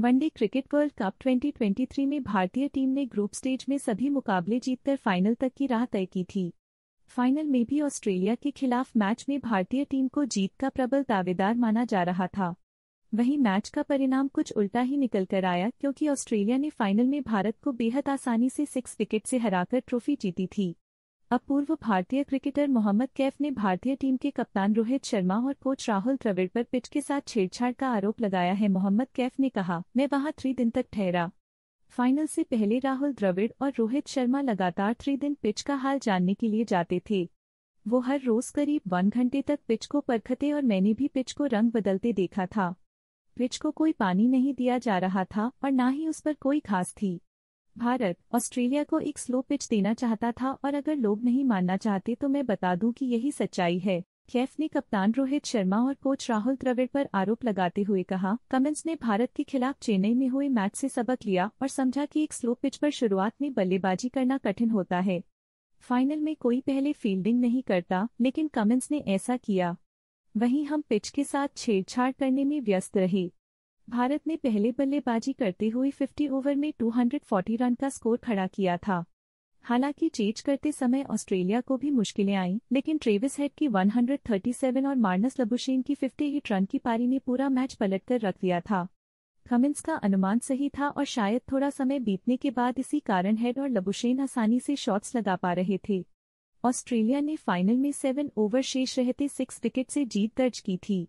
one day cricket world cup 2023 में भारतीय team ने ग्रुप स्टेज में सभी मुकाबले जीतकर फाइनल तक की राह तय की थी फाइनल में भी ऑस्ट्रेलिया के खिलाफ मैच में भारतीय टीम को जीत का प्रबल दावेदार माना जा रहा था वहीं मैच का परिणाम कुछ उल्टा ही निकल कर आया क्योंकि ऑस्ट्रेलिया ने फाइनल में भारत को बेहद आसानी से सिक्स विकेट से हराकर ट्रॉफी जीती थी अब पूर्व भारतीय क्रिकेटर मोहम्मद कैफ ने भारतीय टीम के कप्तान रोहित शर्मा और कोच राहुल द्रविड़ पर पिच के साथ छेड़छाड़ का आरोप लगाया है मोहम्मद कैफ ने कहा मैं वहां थ्री दिन तक ठहरा फाइनल से पहले राहुल द्रविड़ और रोहित शर्मा लगातार थ्री दिन पिच का हाल जानने के लिए जाते थे वो हर रोज करीब वन घंटे तक पिच को परखते और मैंने भी पिच को रंग बदलते देखा था पिच को कोई पानी नहीं दिया जा रहा था और ना ही उस पर कोई घास थी भारत ऑस्ट्रेलिया को एक स्लो पिच देना चाहता था और अगर लोग नहीं मानना चाहते तो मैं बता दूं कि यही सच्चाई है कैफ ने कप्तान रोहित शर्मा और कोच राहुल द्रविड़ पर आरोप लगाते हुए कहा कमिंस ने भारत के खिलाफ चेन्नई में हुए मैच से सबक लिया और समझा कि एक स्लो पिच पर शुरुआत में बल्लेबाजी करना कठिन होता है फाइनल में कोई पहले फील्डिंग नहीं करता लेकिन कमिंस ने ऐसा किया वहीं हम पिच के साथ छेड़छाड़ करने में व्यस्त रहे भारत ने पहले बल्लेबाजी करते हुए 50 ओवर में 240 रन का स्कोर खड़ा किया था हालांकि चेज करते समय ऑस्ट्रेलिया को भी मुश्किलें आईं लेकिन ट्रेविस हेड की 137 और मार्नस लबुशेन की हिट रन की पारी ने पूरा मैच पलटकर रख दिया था कमिंस का अनुमान सही था और शायद थोड़ा समय बीतने के बाद इसी कारण हेड और लबुशेन आसानी से शॉट्स लगा पा रहे थे ऑस्ट्रेलिया ने फाइनल में सेवन ओवर शेष रहते सिक्स विकेट से जीत दर्ज की थी